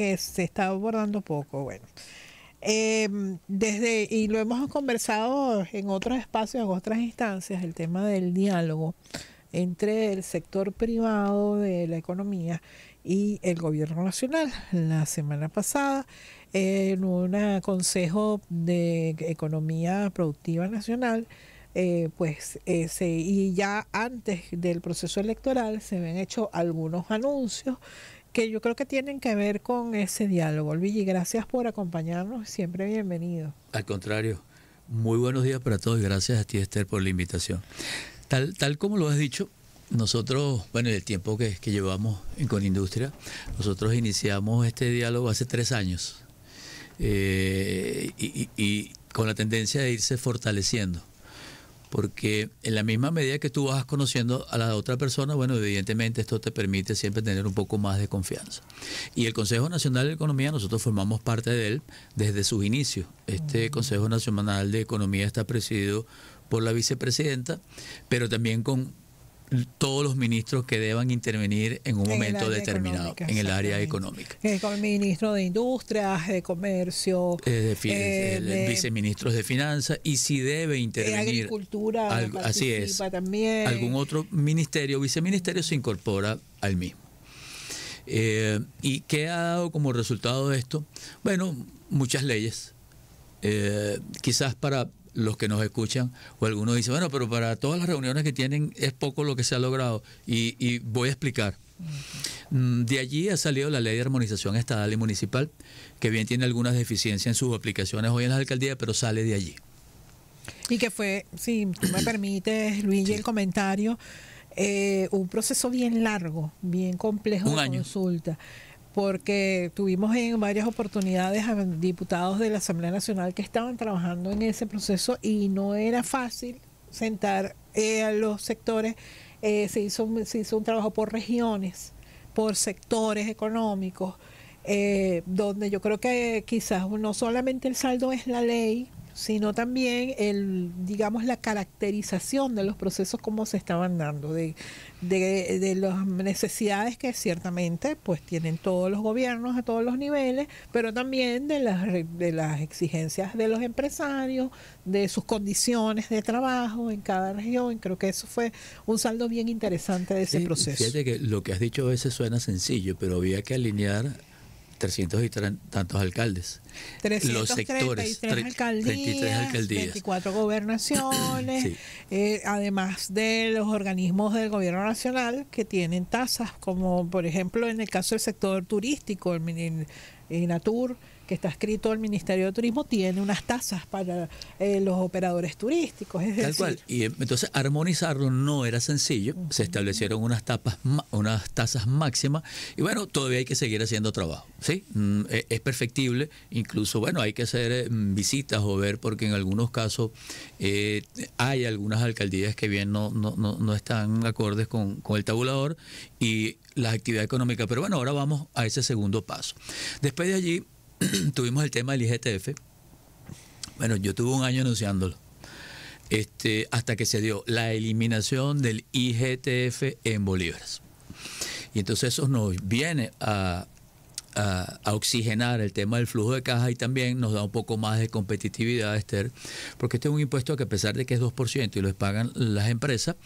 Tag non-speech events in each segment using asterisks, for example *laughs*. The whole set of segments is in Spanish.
que se está abordando poco. Bueno, em, desde, y lo hemos conversado en otros espacios, en otras instancias, el tema del diálogo entre el sector privado de la economía y el gobierno nacional. La semana pasada, en un consejo de economía productiva nacional, eh, pues eh, y ya antes del proceso electoral se habían hecho algunos anuncios que yo creo que tienen que ver con ese diálogo. Luigi, gracias por acompañarnos, siempre bienvenido. Al contrario, muy buenos días para todos y gracias a ti Esther por la invitación. Tal, tal como lo has dicho, nosotros, bueno, el tiempo que, llevamos con Industria, nosotros iniciamos este diálogo hace tres años eh, y, con la tendencia de irse fortaleciendo. Porque en la misma medida que tú vas conociendo a la otra persona, bueno, evidentemente esto te permite siempre tener un poco más de confianza. Y el Consejo Nacional de Economía, nosotros formamos parte de él desde sus inicios. Este Consejo Nacional de Economía está presidido por la vicepresidenta, pero también con todos los ministros que deban intervenir en un momento determinado en el área económica. Eh, el ministro de Industria, de Comercio, eh, de, eh, eh, viceministro de Finanzas y si debe intervenir. De agricultura, así es. También. Algún otro ministerio viceministerio se incorpora al mismo. ¿Y qué ha dado como resultado esto? Bueno, muchas leyes. quizás para los que nos escuchan, o algunos dicen, bueno, pero para todas las reuniones que tienen es poco lo que se ha logrado. Y, voy a explicar. Mm, de allí ha salido la ley de armonización estatal y municipal, que bien tiene algunas deficiencias en sus aplicaciones hoy en las alcaldías, pero sale de allí. Y que fue, si tú me permites, Luis, el comentario, eh, un proceso bien largo, bien complejo de consulta porque tuvimos en varias oportunidades a diputados de la Asamblea Nacional que estaban trabajando en ese proceso y no era fácil sentar eh, a los sectores. Eh, se, hizo, se hizo un trabajo por regiones, por sectores económicos, eh, donde yo creo que quizás no solamente el saldo es la ley, sino también el, digamos, la caracterización de los procesos como se estaban dando, de, de, las necesidades que ciertamente pues tienen todos los gobiernos a todos los niveles, pero también de las, de las exigencias de los empresarios, de sus condiciones de trabajo en cada región. Creo que eso fue un saldo bien interesante de ese proceso. Fíjate que lo que has dicho a veces suena sencillo, pero había que alinear 300 y tantos alcaldes. 333 los sectores, 33 alcaldías, 24 gobernaciones, *coughs* eh, además de los organismos del gobierno nacional que tienen tasas, como por ejemplo en el caso del sector turístico, el, natur que está escrito el Ministerio de Turismo, tiene unas tasas para eh, los operadores turísticos. Es Tal decir, cual. Y eh, entonces armonizarlo no era sencillo. Se establecieron unas, tapas, unas tasas máximas y bueno, todavía hay que seguir haciendo trabajo. ¿sí? Mm, e, es perfectible. Incluso, bueno, hay que hacer eh, visitas o ver porque en algunos casos hay algunas alcaldías que bien no, no, están acordes con, el tabulador y las actividades económicas... Pero bueno, ahora vamos a ese segundo paso. Después de allí *clears throat* tuvimos el tema del IGTF. Bueno, yo tuve un año anunciándolo. Este, hasta que se dio la eliminación del IGTF en bolívares. Y entonces eso nos viene a, oxigenar el tema del flujo de caja y también nos da un poco más de competitividad, Esther, porque este es un impuesto que a pesar de que es 2% y lo pagan las empresas,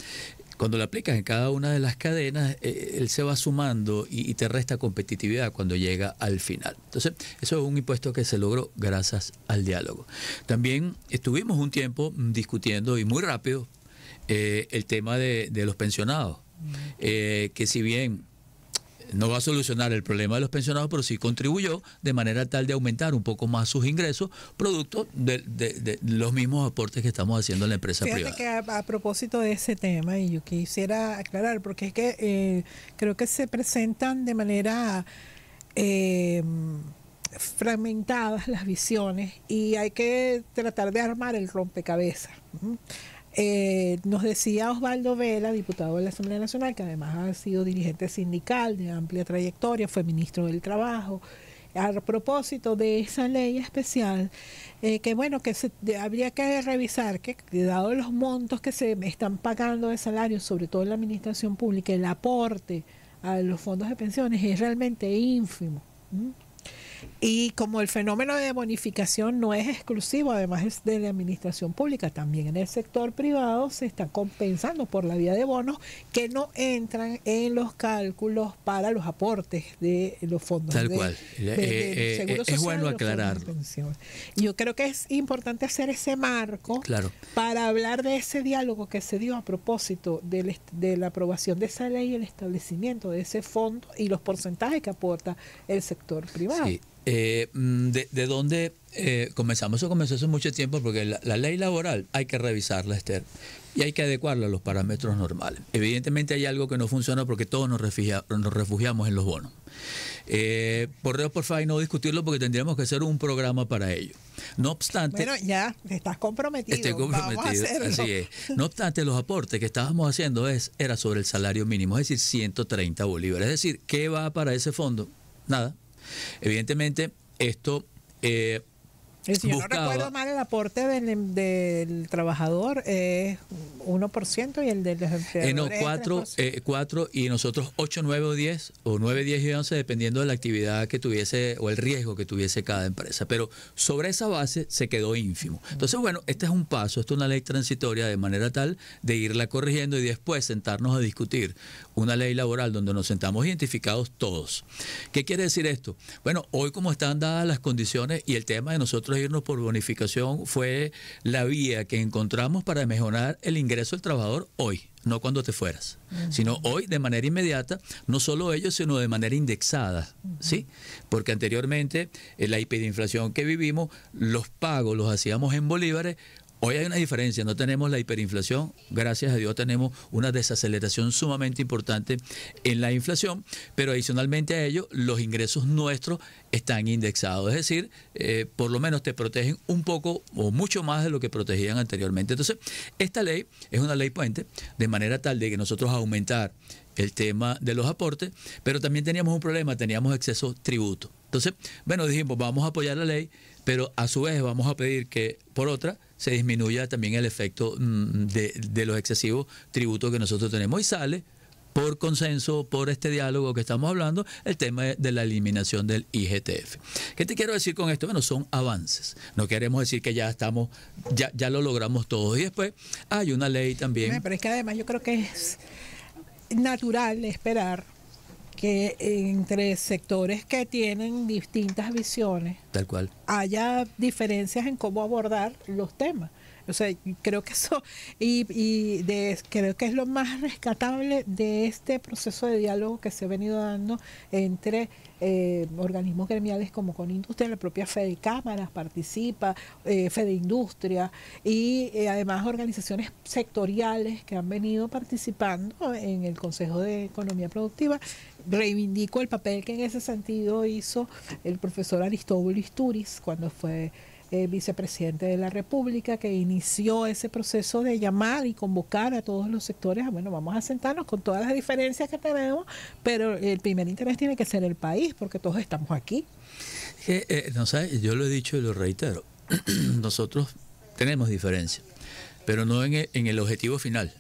cuando lo aplicas en cada una de las cadenas, eh, él se va sumando y, te resta competitividad cuando llega al final. Entonces, eso es un impuesto que se logró gracias al diálogo. También estuvimos un tiempo mm, discutiendo y muy rápido eh, el tema de, los pensionados, mm. eh, que si bien no va a solucionar el problema de los pensionados, pero sí contribuyó de manera tal de aumentar un poco más sus ingresos, producto de, los mismos aportes que estamos haciendo en la empresa privada. a, propósito de ese tema, y yo quisiera aclarar, porque es que eh, creo que se presentan de manera eh, fragmentadas las visiones y hay que tratar de armar el rompecabezas. Eh, nos decía Osvaldo Vela, diputado de la Asamblea Nacional, que además ha sido dirigente sindical de amplia trayectoria, fue ministro del Trabajo, a propósito de esa ley especial, eh, que bueno, que habría que revisar que, dado los montos que se están pagando de salarios, sobre todo en la administración pública, el aporte a los fondos de pensiones es realmente ínfimo. Y como el fenómeno de bonificación no es exclusivo, además es de la administración pública, también en el sector privado se está compensando por la vía de bonos que no entran en los cálculos para los aportes de los fondos. Tal cual. Eh, eh, eh, es bueno aclararlo. Yo creo que es importante hacer ese marco para hablar de ese diálogo que se dio a propósito de la aprobación de esa ley el establecimiento de ese fondo y los porcentajes que aporta el sector privado eh, mm, de, de, dónde eh, comenzamos. Eso comenzó hace mucho tiempo porque la, ley laboral hay que revisarla, Esther, y hay que adecuarla a los parámetros normales. Evidentemente hay algo que no funciona porque todos nos, refugiamos en los bonos. Eh, por Dios, por favor, no discutirlo porque tendríamos que hacer un programa para ello. No obstante. Bueno, ya, estás comprometido. Así es. No obstante, los aportes que estábamos haciendo es, era sobre el salario mínimo, es decir, 130 bolívares. Es decir, ¿qué va para ese fondo? Nada Evidentemente, esto eh, si yo no recuerdo mal, el aporte del, trabajador es eh, 1% y el de los empleadores. 4, 4 y nosotros 8, 9 o 10, o 9, 10 y 11, dependiendo de la actividad que tuviese o el riesgo que tuviese cada empresa. Pero sobre esa base se quedó ínfimo. Entonces, bueno, este es un paso, esto es una ley transitoria de manera tal de irla corrigiendo y después sentarnos a discutir una ley laboral donde nos sentamos identificados todos. ¿Qué quiere decir esto? Bueno, hoy como están dadas las condiciones y el tema de nosotros irnos por bonificación fue la vía que encontramos para mejorar el ingreso del trabajador hoy no cuando te fueras, sino hoy de manera inmediata, no solo ellos, sino de manera indexada, ¿sí? Porque anteriormente en la hiperinflación que vivimos, los pagos los hacíamos en bolívares, Hoy hay una diferencia, no tenemos la hiperinflación, gracias a Dios tenemos una desaceleración sumamente importante en la inflación, pero adicionalmente a ello los ingresos nuestros están indexados, es decir, eh, por lo menos te protegen un poco o mucho más de lo que protegían anteriormente. Entonces, esta ley es una ley puente, de manera tal de que nosotros aumentar el tema de los aportes, pero también teníamos un problema, teníamos exceso tributo. Entonces, bueno, dijimos, vamos a apoyar la ley, pero a su vez vamos a pedir que, por otra, se disminuya también el efecto mm, de, de los excesivos tributos que nosotros tenemos. Y sale por consenso, por este diálogo que estamos hablando, el tema de la eliminación del IGTF. ¿Qué te quiero decir con esto? Bueno, son avances. No queremos decir que ya estamos, ya, ya lo logramos todo Y después hay una ley también. Pero es que además yo creo que es natural esperar que entre sectores que tienen distintas visiones, haya diferencias en cómo abordar los temas. O sea, creo que eso, y, de, creo que es lo más rescatable de este proceso de diálogo que se ha venido dando entre eh, organismos gremiales como con industria, la propia Fede Cámaras participa, eh, Fede Industria y eh, además organizaciones sectoriales que han venido participando en el Consejo de Economía Productiva. Reivindico el papel que en ese sentido hizo el profesor Aristóbulo Isturiz cuando fue eh, vicepresidente de la República, que inició ese proceso de llamar y convocar a todos los sectores, bueno, vamos a sentarnos con todas las diferencias que tenemos, pero el primer interés tiene que ser el país, porque todos estamos aquí. Eh, no, ¿sabes? Yo lo he dicho y lo reitero, *clears throat* nosotros tenemos diferencias pero no en, el objetivo final,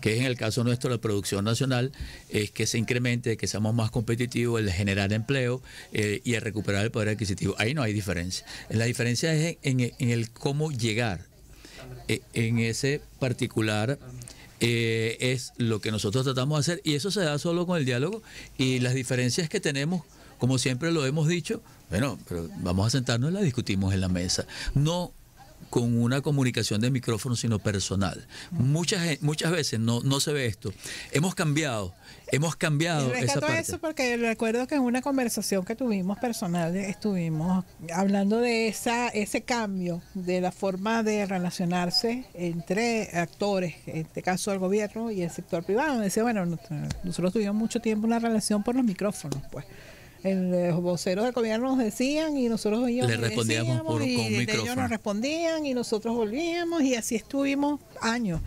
que es en el caso nuestro la producción nacional, es que se incremente, que seamos más competitivos, el generar empleo eh, y el recuperar el poder adquisitivo. Ahí no hay diferencia. La diferencia es en, el cómo llegar. E, en ese particular eh, es lo que nosotros tratamos de hacer y eso se da solo con el diálogo y las diferencias que tenemos como siempre lo hemos dicho, bueno, pero vamos a sentarnos y la discutimos en la mesa. No con una comunicación de micrófono, sino personal. Muchas, muchas veces no, no se ve esto. Hemos cambiado, hemos cambiado. eso porque recuerdo que en una conversación que tuvimos personal, estuvimos hablando de esa, ese cambio, de la forma de relacionarse entre actores, en este caso el gobierno y el sector privado. Decía, bueno, nosotros tuvimos mucho tiempo una relación por los micrófonos, pues los voceros del gobierno nos decían y nosotros ellos le respondíamos por, y con ellos nos respondían y nosotros volvíamos y así estuvimos años.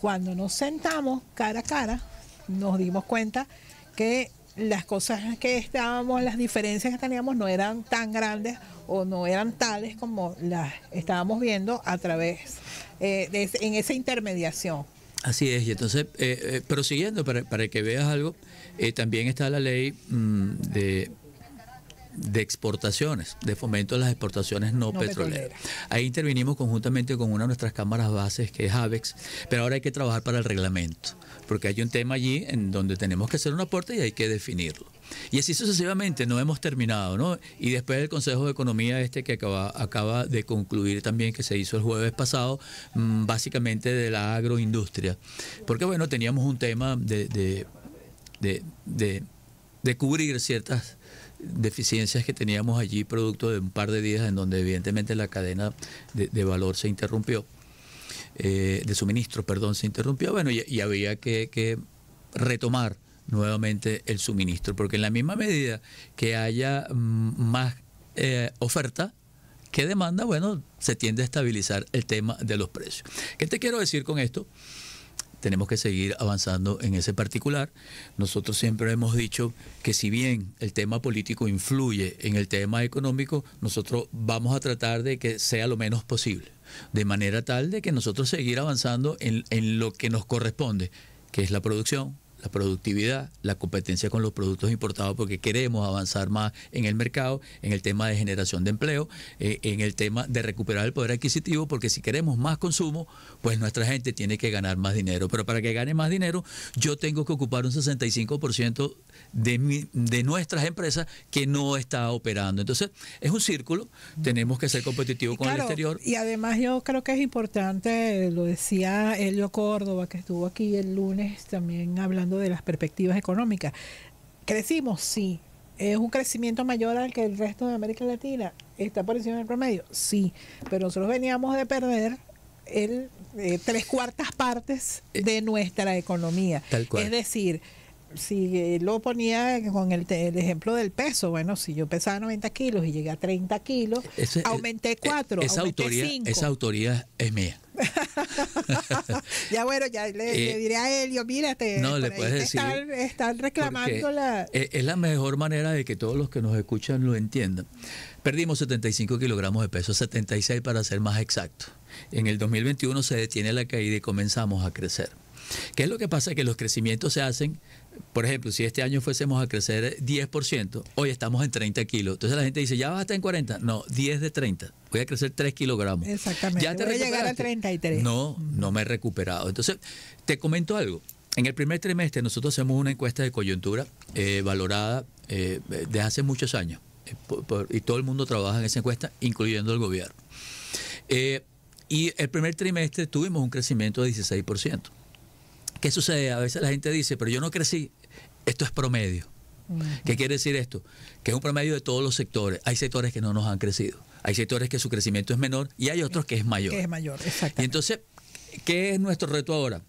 Cuando nos sentamos cara a cara, nos dimos cuenta que las cosas que estábamos, las diferencias que teníamos no eran tan grandes o no eran tales como las estábamos viendo a través eh, de, en esa intermediación. Así es, y entonces, eh, eh, prosiguiendo para, para, que veas algo, eh, también está la ley mm, de, de, exportaciones, de fomento de las exportaciones no, petroleras. Ahí intervinimos conjuntamente con una de nuestras cámaras bases, que es AVEX, pero ahora hay que trabajar para el reglamento, porque hay un tema allí en donde tenemos que hacer un aporte y hay que definirlo. Y así sucesivamente, no hemos terminado, ¿no? Y después el Consejo de Economía este que acaba, acaba de concluir también, que se hizo el jueves pasado, mm, básicamente de la agroindustria. Porque bueno, teníamos un tema de de, de, cubrir ciertas deficiencias que teníamos allí producto de un par de días en donde evidentemente la cadena de, valor se interrumpió, eh, de suministro, perdón, se interrumpió, bueno, y, había que, que, retomar nuevamente el suministro, porque en la misma medida que haya mm, más eh, oferta que demanda, bueno, se tiende a estabilizar el tema de los precios. ¿Qué te quiero decir con esto? tenemos que seguir avanzando en ese particular. Nosotros siempre hemos dicho que si bien el tema político influye en el tema económico, nosotros vamos a tratar de que sea lo menos posible, de manera tal de que nosotros seguir avanzando en, en lo que nos corresponde, que es la producción, la productividad, la competencia con los productos importados, porque queremos avanzar más en el mercado, en el tema de generación de empleo, eh, en el tema de recuperar el poder adquisitivo, porque si queremos más consumo, pues nuestra gente tiene que ganar más dinero. Pero para que gane más dinero, yo tengo que ocupar un 65% de, mi, de nuestras empresas que no está operando. Entonces, es un círculo, tenemos que ser competitivos con el exterior. Y además yo creo que es importante, lo decía Elio Córdoba, que estuvo aquí el lunes también hablando de las perspectivas económicas. ¿Crecimos? Sí. ¿Es un crecimiento mayor al que el resto de América Latina? ¿Está por encima del promedio? Sí. Pero nosotros veníamos de perder el eh, tres cuartas partes eh. de nuestra economía. Tal cual. Es decir, si eh, lo ponía con el, ejemplo del peso, bueno, si yo pesaba 90 kilos y llegué a 30 kilos, eh, aumenté 4, eh, esa autoría, Esa autoría es mía. *laughs* *laughs* ya bueno, ya le, diré a Helio, mírate no, reclamando la... Es la mejor manera de que todos los que nos escuchan lo entiendan. Perdimos 75 kilogramos de peso, 76 para ser más exacto. En el 2021 se detiene la caída y comenzamos a crecer. ¿Qué es lo que pasa? Que los crecimientos se hacen por ejemplo, si este año fuésemos a crecer 10%, hoy estamos en 30 kilos. Entonces la gente dice, ¿ya vas a estar en 40? No, 10 de 30. Voy a crecer 3 kilogramos. Exactamente. ¿Ya te Voy a llegar a 33. No, no me he recuperado. Entonces, te comento algo. En el primer trimestre nosotros hacemos una encuesta de coyuntura eh, valorada desde eh, hace muchos años. Eh, y todo el mundo trabaja en esa encuesta, incluyendo el gobierno. y el primer trimestre tuvimos un crecimiento de 16%. ¿Qué sucede? A veces la gente dice, pero yo no crecí, esto es promedio. ¿Qué quiere decir esto? Que es un promedio de todos los sectores. Hay sectores que no nos han crecido, hay sectores que su crecimiento es menor y hay otros que es mayor. Que es mayor, exacto. Y entonces, ¿qué es nuestro reto ahora?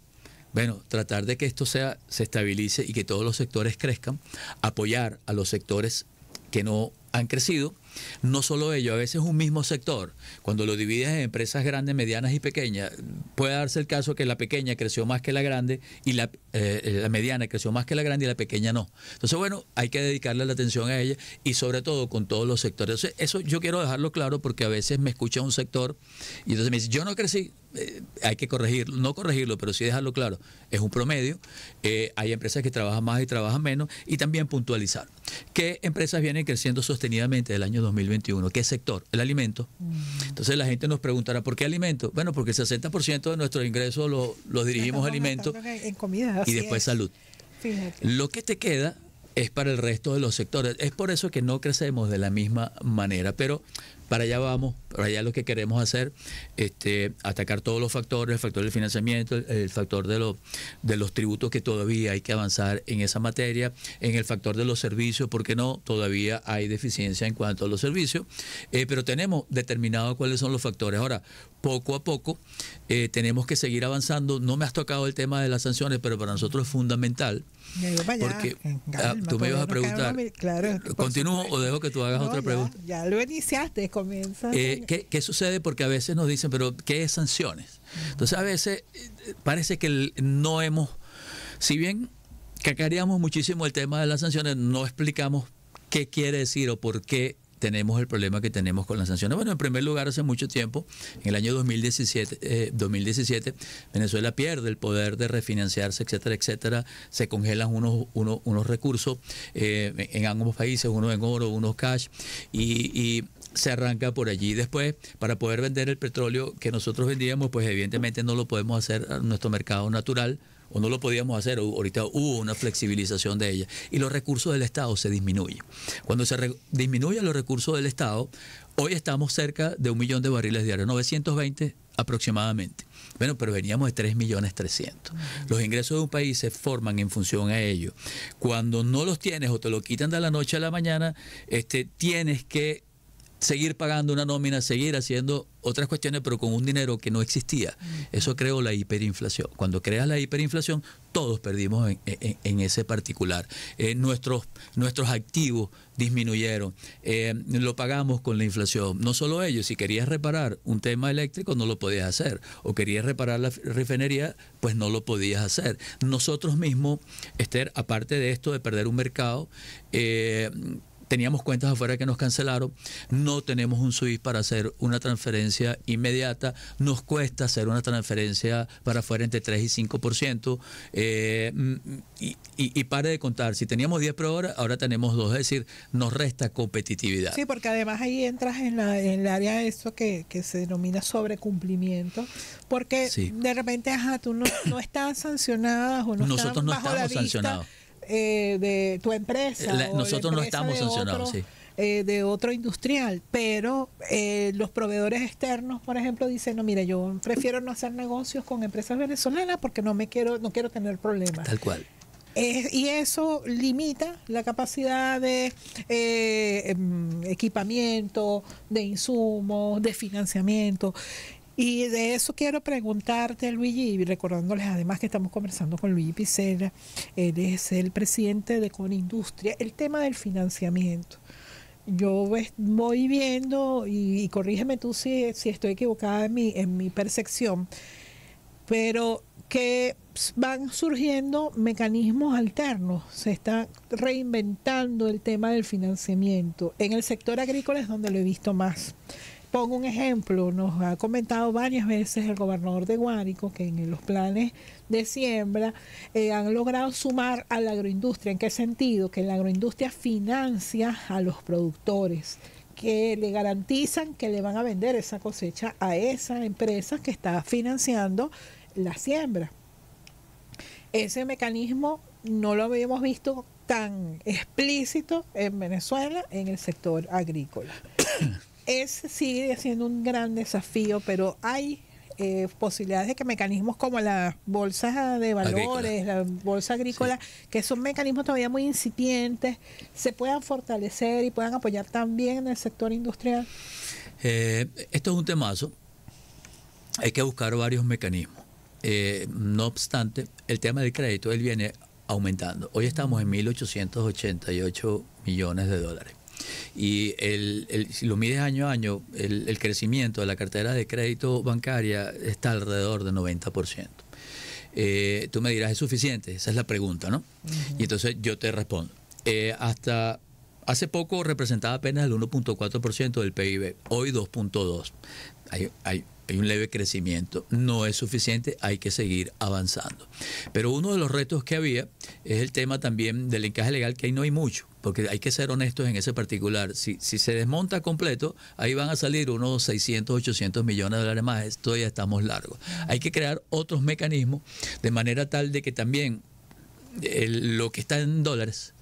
Bueno, tratar de que esto sea, se estabilice y que todos los sectores crezcan, apoyar a los sectores que no han crecido no solo ello, a veces un mismo sector, cuando lo divides en empresas grandes, medianas y pequeñas, puede darse el caso que la pequeña creció más que la grande y la, eh, la mediana creció más que la grande y la pequeña no. Entonces, bueno, hay que dedicarle la atención a ella y sobre todo con todos los sectores. eso yo quiero dejarlo claro porque a veces me escucha un sector y entonces me dice, yo no crecí, eh, hay que corregirlo, no corregirlo, pero sí dejarlo claro, es un promedio. Eh, hay empresas que trabajan más y trabajan menos. Y también puntualizar. ¿Qué empresas vienen creciendo sostenidamente del año 2021? ¿Qué sector? El alimento. Mm. Entonces la gente nos preguntará, ¿por qué alimento? Bueno, porque el 60% de nuestros ingresos los lo dirigimos a alimento en comida, y después salud. Lo que te queda es para el resto de los sectores. Es por eso que no crecemos de la misma manera, pero para allá vamos allá lo que queremos hacer, este, atacar todos los factores, el factor del financiamiento, el, factor de, de los tributos que todavía hay que avanzar en esa materia, en el factor de los servicios, porque no, todavía hay deficiencia en cuanto a los servicios, eh, pero tenemos determinado cuáles son los factores. Ahora, poco a poco eh, tenemos que seguir avanzando. No me has tocado el tema de las sanciones, pero para nosotros es fundamental. porque ah, tú me pues, ibas a preguntar, claro, ¿continúo o dejo que tú hagas otra pregunta? Ya, lo iniciaste, comienza. Eh, ¿qué, sucede? Porque a veces nos dicen, pero ¿qué es sanciones? Entonces a veces eh, parece que no hemos, si bien cacareamos muchísimo el tema de las sanciones, no explicamos qué quiere decir o por qué tenemos el problema que tenemos con las sanciones. Bueno, en primer lugar, hace mucho tiempo, en el año 2017, 2017 eh, Venezuela pierde el poder de refinanciarse, etcétera, etcétera. Se congelan unos, unos, unos recursos eh, en ambos países, uno en oro, unos cash. y se arranca por allí. Después, para poder vender el petróleo que nosotros vendíamos, pues evidentemente no lo podemos hacer a nuestro mercado natural o no lo podíamos hacer, ahorita hubo una flexibilización de ella, y los recursos del Estado se disminuyen. Cuando se disminuyen los recursos del Estado, hoy estamos cerca de un millón de barriles diarios, 920 aproximadamente. Bueno, pero veníamos de 3 millones 300. Los ingresos de un país se forman en función a ello. Cuando no los tienes o te lo quitan de la noche a la mañana, este, tienes que seguir pagando una nómina, seguir haciendo otras cuestiones, pero con un dinero que no existía. Eso creó la hiperinflación. Cuando creas la hiperinflación, todos perdimos en, ese particular. Eh, nuestros, nuestros activos disminuyeron, eh, lo pagamos con la inflación. No solo ellos, si querías reparar un tema eléctrico, no lo podías hacer. O querías reparar la refinería, pues no lo podías hacer. Nosotros mismos, Esther, aparte de esto de perder un mercado, eh, teníamos cuentas afuera que nos cancelaron, no tenemos un SWIFT para hacer una transferencia inmediata, nos cuesta hacer una transferencia para afuera entre 3 y 5%, eh, mm, y, y, pare de contar, si teníamos 10 por hora, ahora tenemos 2, es decir, nos resta competitividad. Sí, porque además ahí entras en, la, en el área de eso que, se denomina sobrecumplimiento, porque de repente, ajá, tú no, estás sancionada o no Nosotros no estamos sancionados eh, de tu empresa. nosotros no estamos sancionados, eh, de otro industrial, pero eh, los proveedores externos, por ejemplo, dicen, no, mira, yo prefiero no hacer negocios con empresas venezolanas porque no me quiero, no quiero tener problemas. Tal cual. y eso limita la capacidad de em, equipamiento, de insumos, de financiamiento. Y de eso quiero preguntarte, Luigi, y recordándoles además que estamos conversando con Luigi Picera, él es el presidente de Conindustria, el tema del financiamiento. Yo voy viendo, y, corrígeme tú si, estoy equivocada en mi, en mi percepción, pero que van surgiendo mecanismos alternos, se está reinventando el tema del financiamiento. En el sector agrícola es donde lo he visto más. Pongo un ejemplo, nos ha comentado varias veces el gobernador de Guárico que en los planes de siembra eh, han logrado sumar a la agroindustria. ¿En qué sentido? Que la agroindustria financia a los productores que le garantizan que le van a vender esa cosecha a esa empresa que está financiando la siembra. Ese mecanismo no lo habíamos visto tan explícito en Venezuela en el sector agrícola. *coughs* es, sigue siendo un gran desafío, pero hay eh, posibilidades de que mecanismos como las bolsas de valores, la bolsa agrícola, que son mecanismos todavía muy incipientes, se puedan fortalecer y puedan apoyar también en el sector industrial? Eh, esto es un temazo. Hay que buscar varios mecanismos. Eh, no obstante, el tema del crédito, él viene aumentando. Hoy estamos en 1.888 millones de dólares. Y el, si lo mides año a año, el, crecimiento de la cartera de crédito bancaria está alrededor del 90%. Eh, tú me dirás, ¿es suficiente? Esa es la pregunta, ¿no? Y entonces yo te respondo. Eh, hasta hace poco representaba apenas el 1.4% del PIB, hoy 2.2%. Hay, hay hay un leve crecimiento, no es suficiente, hay que seguir avanzando. Pero uno de los retos que había es el tema también del encaje legal, que ahí no hay mucho, porque hay que ser honestos en ese particular. Si, se desmonta completo, ahí van a salir unos 600, 800 millones de dólares más, ya estamos largos. Hay que crear otros mecanismos de manera tal de que también eh, lo que está en dólares,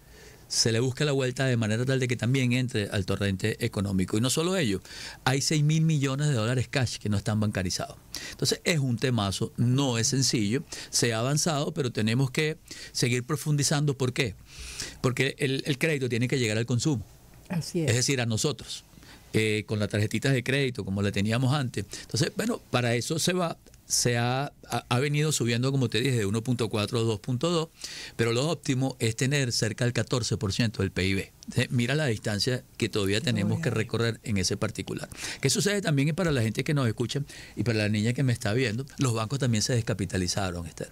se le busca la vuelta de manera tal de que también entre al torrente económico. Y no solo ello, hay 6 mil millones de dólares cash que no están bancarizados. Entonces es un temazo, no es sencillo, se ha avanzado, pero tenemos que seguir profundizando. ¿Por qué? Porque el, crédito tiene que llegar al consumo. Así es. es decir, a nosotros. Eh, con las tarjetitas de crédito como la teníamos antes. Entonces, bueno, para eso se va se ha, ha, venido subiendo, como te dije, de 1.4 a 2.2, pero lo óptimo es tener cerca del 14% del PIB. Mira la distancia que todavía tenemos que recorrer en ese particular. ¿Qué sucede también para la gente que nos escucha y para la niña que me está viendo? Los bancos también se descapitalizaron, Esther.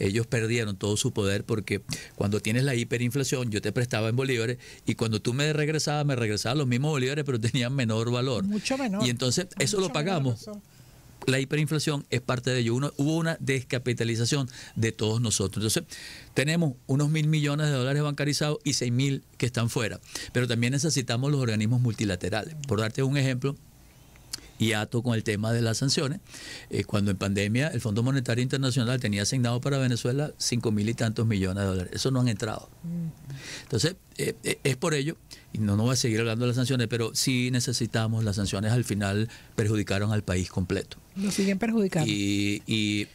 Ellos perdieron todo su poder porque cuando tienes la hiperinflación, yo te prestaba en bolívares y cuando tú me regresabas, me regresaban los mismos bolívares, pero tenían menor valor. Mucho menor. Y entonces eso lo pagamos la hiperinflación es parte de ello. Uno, hubo una descapitalización de todos nosotros. Entonces, tenemos unos mil millones de dólares bancarizados y seis mil que están fuera. Pero también necesitamos los organismos multilaterales. Por darte un ejemplo, y ato con el tema de las sanciones, eh, cuando en pandemia el Fondo Monetario Internacional tenía asignado para Venezuela cinco mil y tantos millones de dólares. Eso no han entrado. Entonces, eh, eh, es por ello, y no, nos voy a seguir hablando de las sanciones, pero sí necesitamos, las sanciones al final perjudicaron al país completo. Lo siguen perjudicando. y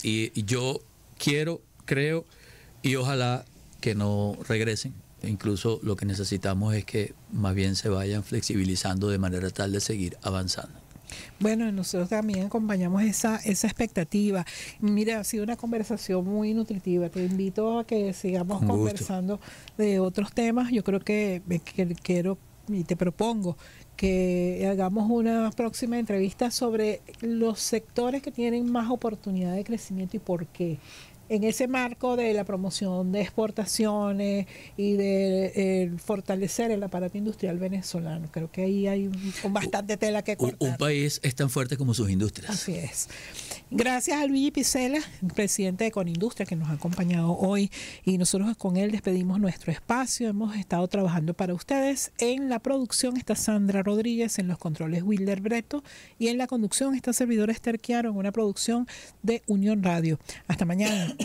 yo quiero, creo, y ojalá que no regresen, e incluso lo que necesitamos es que más bien se vayan flexibilizando de manera tal de seguir avanzando. Bueno, nosotros también acompañamos esa, esa expectativa. Mira, ha sido una conversación muy nutritiva. Te invito a que sigamos conversando de otros temas. Yo creo que, eh, que quiero y te propongo que hagamos una próxima entrevista sobre los sectores que tienen más oportunidad de crecimiento y por qué en ese marco de la promoción de exportaciones y de eh, fortalecer el aparato industrial venezolano. Creo que ahí hay bastante tela que cortar. Un, un, país es tan fuerte como sus industrias. Así es. Gracias a Luigi Picela, presidente de Conindustria, que nos ha acompañado hoy y nosotros con él despedimos nuestro espacio. Hemos estado trabajando para ustedes. En la producción está Sandra Rodríguez, en los controles Wilder Breto y en la conducción está servidor Esther en una producción de Unión Radio. Hasta mañana.